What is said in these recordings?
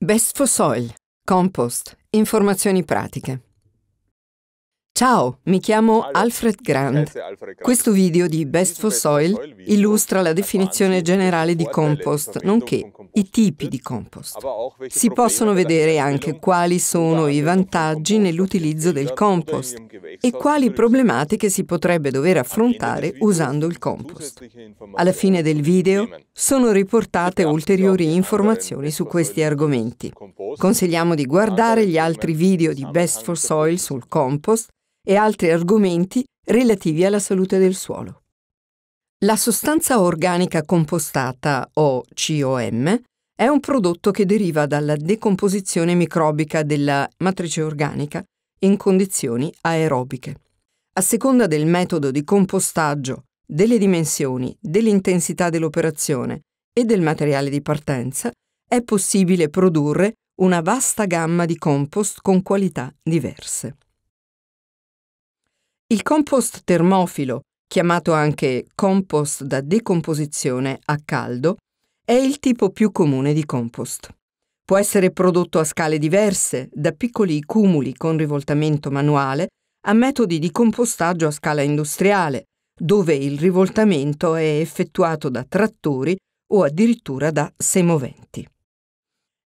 Best for Soil, Compost, informazioni pratiche. Ciao, mi chiamo Alfred Grand. Questo video di Best for Soil illustra la definizione generale di compost, nonché i tipi di compost. Si possono vedere anche quali sono i vantaggi nell'utilizzo del compost e quali problematiche si potrebbe dover affrontare usando il compost. Alla fine del video sono riportate ulteriori informazioni su questi argomenti. Consigliamo di guardare gli altri video di Best for Soil sul compost e altri argomenti relativi alla salute del suolo. La sostanza organica compostata, o COM, è un prodotto che deriva dalla decomposizione microbica della matrice organica in condizioni aerobiche. A seconda del metodo di compostaggio, delle dimensioni, dell'intensità dell'operazione e del materiale di partenza, è possibile produrre una vasta gamma di compost con qualità diverse. Il compost termofilo chiamato anche compost da decomposizione a caldo, è il tipo più comune di compost. Può essere prodotto a scale diverse, da piccoli cumuli con rivoltamento manuale a metodi di compostaggio a scala industriale, dove il rivoltamento è effettuato da trattori o addirittura da semoventi.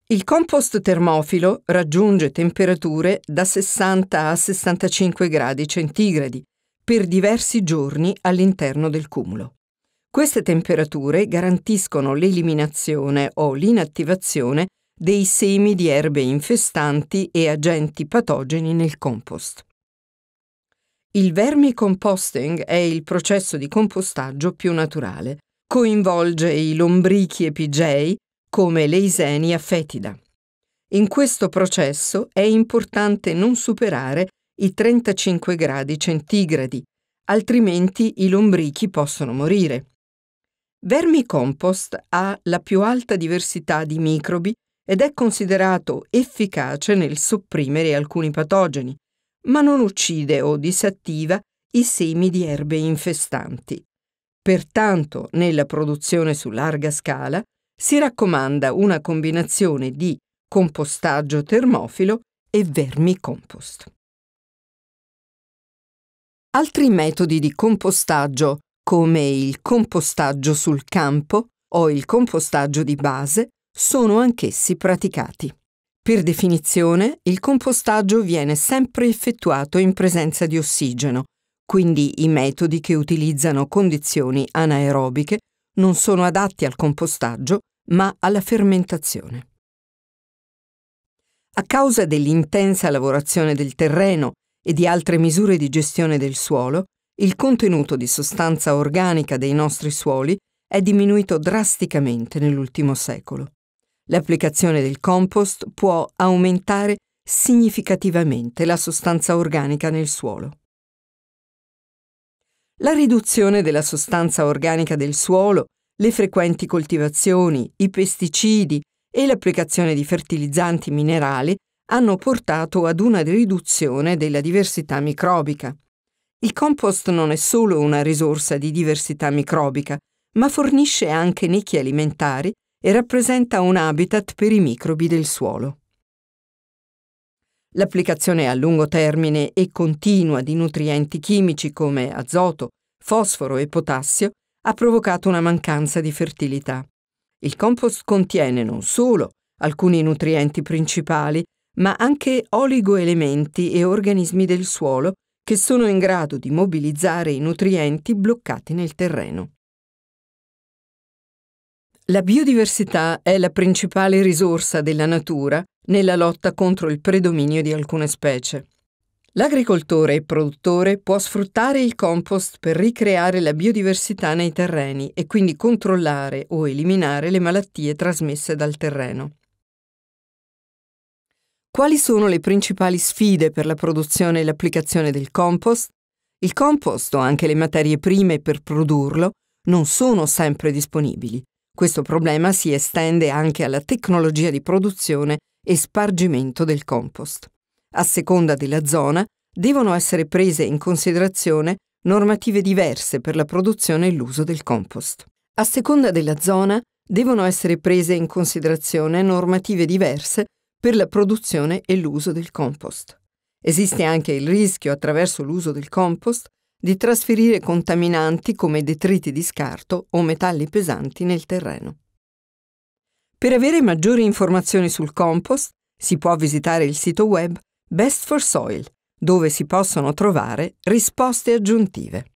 Il compost termofilo raggiunge temperature da 60 a 65 gradi centigradi per diversi giorni all'interno del cumulo. Queste temperature garantiscono l'eliminazione o l'inattivazione dei semi di erbe infestanti e agenti patogeni nel compost. Il vermicomposting è il processo di compostaggio più naturale. Coinvolge i lombrichi epigei come l'eisenia fetida. In questo processo è importante non superare i 35 gradi centigradi, altrimenti i lombrichi possono morire. Vermicompost ha la più alta diversità di microbi ed è considerato efficace nel sopprimere alcuni patogeni, ma non uccide o disattiva i semi di erbe infestanti. Pertanto, nella produzione su larga scala, si raccomanda una combinazione di compostaggio termofilo e vermicompost. Altri metodi di compostaggio, come il compostaggio sul campo o il compostaggio di base, sono anch'essi praticati. Per definizione, il compostaggio viene sempre effettuato in presenza di ossigeno, quindi i metodi che utilizzano condizioni anaerobiche non sono adatti al compostaggio, ma alla fermentazione. A causa dell'intensa lavorazione del terreno e di altre misure di gestione del suolo, il contenuto di sostanza organica dei nostri suoli è diminuito drasticamente nell'ultimo secolo. L'applicazione del compost può aumentare significativamente la sostanza organica nel suolo. La riduzione della sostanza organica del suolo, le frequenti coltivazioni, i pesticidi e l'applicazione di fertilizzanti minerali hanno portato ad una riduzione della diversità microbica. Il compost non è solo una risorsa di diversità microbica, ma fornisce anche nicchie alimentari e rappresenta un habitat per i microbi del suolo. L'applicazione a lungo termine e continua di nutrienti chimici come azoto, fosforo e potassio ha provocato una mancanza di fertilità. Il compost contiene non solo alcuni nutrienti principali, ma anche oligoelementi e organismi del suolo che sono in grado di mobilizzare i nutrienti bloccati nel terreno. La biodiversità è la principale risorsa della natura nella lotta contro il predominio di alcune specie. L'agricoltore e produttore può sfruttare il compost per ricreare la biodiversità nei terreni e quindi controllare o eliminare le malattie trasmesse dal terreno. Quali sono le principali sfide per la produzione e l'applicazione del compost? Il compost o anche le materie prime per produrlo non sono sempre disponibili. Questo problema si estende anche alla tecnologia di produzione e spargimento del compost. A seconda della zona devono essere prese in considerazione normative diverse per la produzione e l'uso del compost. A seconda della zona devono essere prese in considerazione normative diverse per la produzione e l'uso del compost. Esiste anche il rischio, attraverso l'uso del compost, di trasferire contaminanti come detriti di scarto o metalli pesanti nel terreno. Per avere maggiori informazioni sul compost si può visitare il sito web Best for Soil, dove si possono trovare risposte aggiuntive.